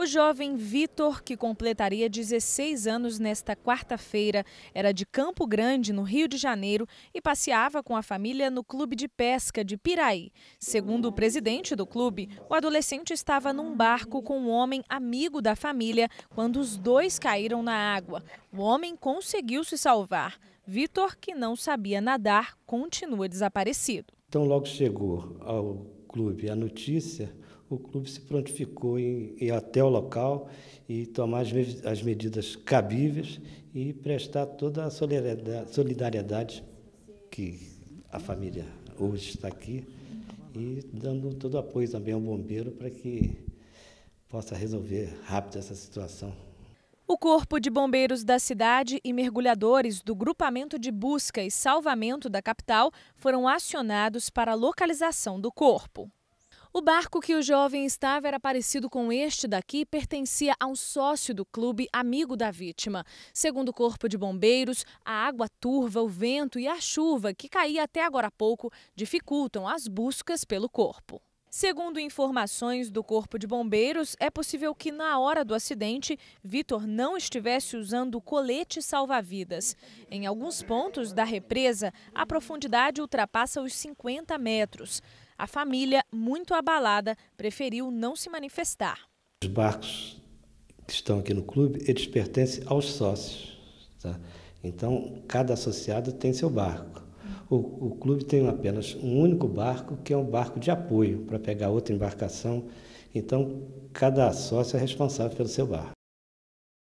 O jovem Vitor, que completaria 16 anos nesta quarta-feira, era de Campo Grande, no Rio de Janeiro, e passeava com a família no clube de pesca de Piraí. Segundo o presidente do clube, o adolescente estava num barco com um homem amigo da família quando os dois caíram na água. O homem conseguiu se salvar. Vitor, que não sabia nadar, continua desaparecido. Então, logo chegou ao clube. A notícia, o clube se prontificou em ir até o local e tomar as, as medidas cabíveis e prestar toda a solidariedade que a família hoje está aqui e dando todo o apoio também ao bombeiro para que possa resolver rápido essa situação. O Corpo de Bombeiros da cidade e mergulhadores do Grupamento de Busca e Salvamento da capital foram acionados para a localização do corpo. O barco que o jovem estava era parecido com este daqui, pertencia a um sócio do clube, amigo da vítima. Segundo o Corpo de Bombeiros, a água turva, o vento e a chuva que caía até agora há pouco dificultam as buscas pelo corpo. Segundo informações do Corpo de Bombeiros, é possível que na hora do acidente, Vitor não estivesse usando colete salva-vidas. Em alguns pontos da represa, a profundidade ultrapassa os 50 metros. A família, muito abalada, preferiu não se manifestar. Os barcos que estão aqui no clube, eles pertencem aos sócios. Tá? Então, cada associado tem seu barco. O, o clube tem apenas um único barco, que é um barco de apoio, para pegar outra embarcação. Então, cada sócio é responsável pelo seu barco.